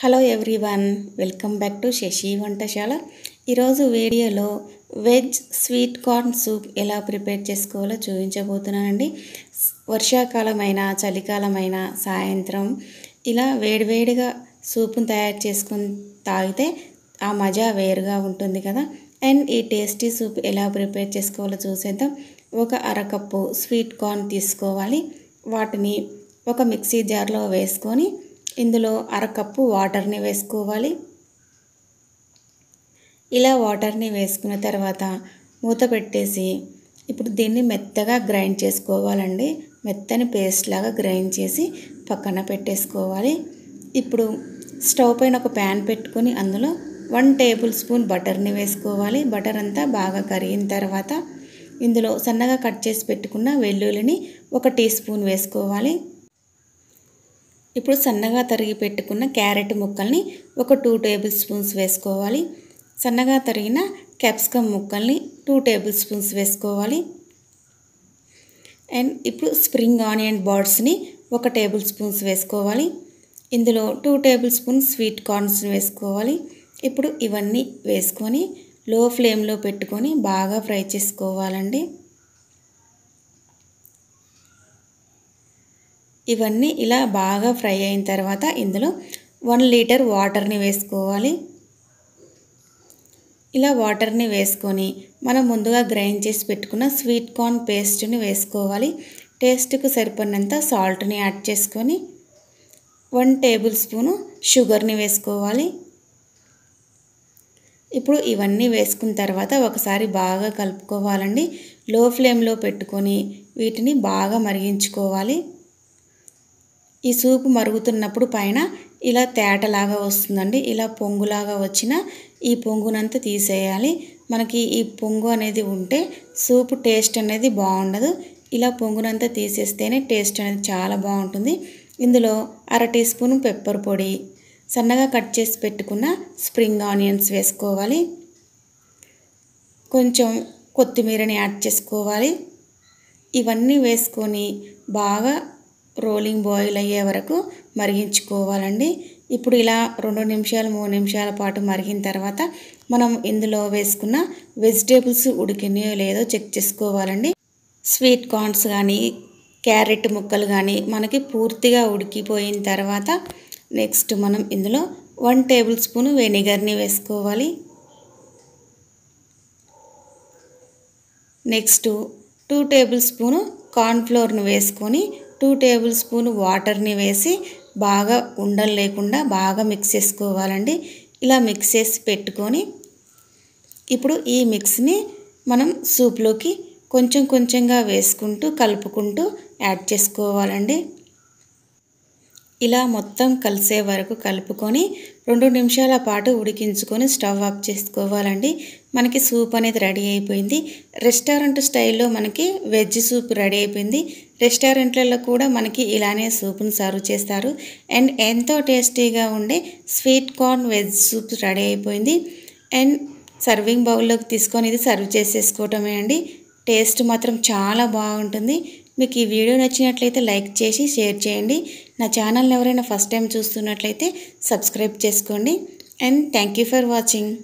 hello everyone welcome back to Sashi Vantasala ఈరోజు వీడియోలో veg sweet corn soup ఎలా ప్రిపేర్ చేసుకోవాలో చూపించబోతున్నానండి వర్షాకాలమైన చలికాలమైన సాయంత్రం ఇలా వేడివేడిగా సూప్ను తయారు చేసుకుని తాగితే ఆ మజా వేరుగా ఉంటుంది కదా అండ్ ఈ టేస్టీ సూప్ ఎలా ప్రిపేర్ చేసుకోవాలో చూసేద్దాం ఒక అరకప్పు స్వీట్ కార్న్ తీసుకోవాలి వాటిని ఒక మిక్సీ జార్లో వేసుకొని ఇందులో అరకప్పు వాటర్ని వేసుకోవాలి ఇలా వాటర్ని వేసుకున్న తర్వాత మూత పెట్టేసి ఇప్పుడు దీన్ని మెత్తగా గ్రైండ్ చేసుకోవాలండి మెత్తని పేస్ట్ లాగా గ్రైండ్ చేసి పక్కన పెట్టేసుకోవాలి ఇప్పుడు స్టవ్ పైన ఒక ప్యాన్ పెట్టుకొని అందులో వన్ టేబుల్ స్పూన్ బటర్ని వేసుకోవాలి బటర్ అంతా బాగా కరిగిన తర్వాత ఇందులో సన్నగా కట్ చేసి పెట్టుకున్న వెల్లుల్లిని ఒక టీ స్పూన్ వేసుకోవాలి ఇప్పుడు సన్నగా తరిగి పెట్టుకున్న క్యారెట్ ముక్కల్ని ఒక టూ టేబుల్ స్పూన్స్ వేసుకోవాలి సన్నగా తరిగిన క్యాప్సికమ్ ముక్కల్ని టూ టేబుల్ స్పూన్స్ వేసుకోవాలి అండ్ ఇప్పుడు స్ప్రింగ్ ఆనియన్ బాడ్స్ని ఒక టేబుల్ స్పూన్స్ వేసుకోవాలి ఇందులో టూ టేబుల్ స్పూన్స్ స్వీట్ కార్న్స్ని వేసుకోవాలి ఇప్పుడు ఇవన్నీ వేసుకొని లో ఫ్లేమ్లో పెట్టుకొని బాగా ఫ్రై చేసుకోవాలండి ఇవన్నీ ఇలా బాగా ఫ్రై అయిన తర్వాత ఇందులో వన్ లీటర్ వాటర్ని వేసుకోవాలి ఇలా వాటర్ని వేసుకొని మనం ముందుగా గ్రైండ్ చేసి పెట్టుకున్న స్వీట్ కార్న్ పేస్ట్ని వేసుకోవాలి టేస్ట్కు సరిపడినంత సాల్ట్ని యాడ్ చేసుకొని వన్ టేబుల్ స్పూను షుగర్ని వేసుకోవాలి ఇప్పుడు ఇవన్నీ వేసుకున్న తర్వాత ఒకసారి బాగా కలుపుకోవాలండి లో ఫ్లేమ్లో పెట్టుకొని వీటిని బాగా మరిగించుకోవాలి ఈ సూపు మరుగుతున్నప్పుడు పైన ఇలా తేటలాగా వస్తుందండి ఇలా పొంగులాగా వచ్చిన ఈ పొంగునంతా తీసేయాలి మనకి ఈ పొంగు అనేది ఉంటే సూపు టేస్ట్ అనేది బాగుండదు ఇలా పొంగునంతా తీసేస్తేనే టేస్ట్ అనేది చాలా బాగుంటుంది ఇందులో అర టీ స్పూన్ పెప్పర్ పొడి సన్నగా కట్ చేసి పెట్టుకున్న స్ప్రింగ్ ఆనియన్స్ వేసుకోవాలి కొంచెం కొత్తిమీరని యాడ్ చేసుకోవాలి ఇవన్నీ వేసుకొని బాగా రోలింగ్ బాయిల్ అయ్యే వరకు మరిగించుకోవాలండి ఇప్పుడు ఇలా రెండు నిమిషాలు మూడు నిమిషాల పాటు మరిగిన తర్వాత మనం ఇందులో వేసుకున్న వెజిటేబుల్స్ ఉడికినాయో లేదో చెక్ చేసుకోవాలండి స్వీట్ కార్న్స్ కానీ క్యారెట్ ముక్కలు కానీ మనకి పూర్తిగా ఉడికిపోయిన తర్వాత నెక్స్ట్ మనం ఇందులో వన్ టేబుల్ స్పూన్ వెనిగర్ని వేసుకోవాలి నెక్స్ట్ టూ టేబుల్ స్పూను కార్న్ఫ్లోర్ను వేసుకొని టూ టేబుల్ స్పూన్ వాటర్ని వేసి బాగా ఉండలు లేకుండా బాగా మిక్స్ చేసుకోవాలండి ఇలా మిక్స్ చేసి పెట్టుకొని ఇప్పుడు ఈ మిక్స్ని మనం సూప్లోకి కొంచెం కొంచెంగా వేసుకుంటూ కలుపుకుంటూ యాడ్ చేసుకోవాలండి ఇలా మొత్తం కలిసే వరకు కలుపుకొని రెండు నిమిషాల పాటు ఉడికించుకొని స్టవ్ ఆఫ్ చేసుకోవాలండి మనకి సూప్ అనేది రెడీ అయిపోయింది రెస్టారెంట్ స్టైల్లో మనకి వెజ్ సూప్ రెడీ అయిపోయింది రెస్టారెంట్లలో కూడా మనకి ఇలానే సూప్ను సర్వ్ చేస్తారు అండ్ ఎంతో టేస్టీగా ఉండే sweet corn veg soup ready అయిపోయింది అండ్ సర్వింగ్ బౌల్లోకి తీసుకొని ఇది సర్వ్ చేసేసుకోవటమే అండి టేస్ట్ మాత్రం చాలా బాగుంటుంది మీకు ఈ వీడియో నచ్చినట్లయితే లైక్ చేసి షేర్ చేయండి నా ఛానల్ని ఎవరైనా ఫస్ట్ టైం చూస్తున్నట్లయితే సబ్స్క్రైబ్ చేసుకోండి అండ్ థ్యాంక్ ఫర్ వాచింగ్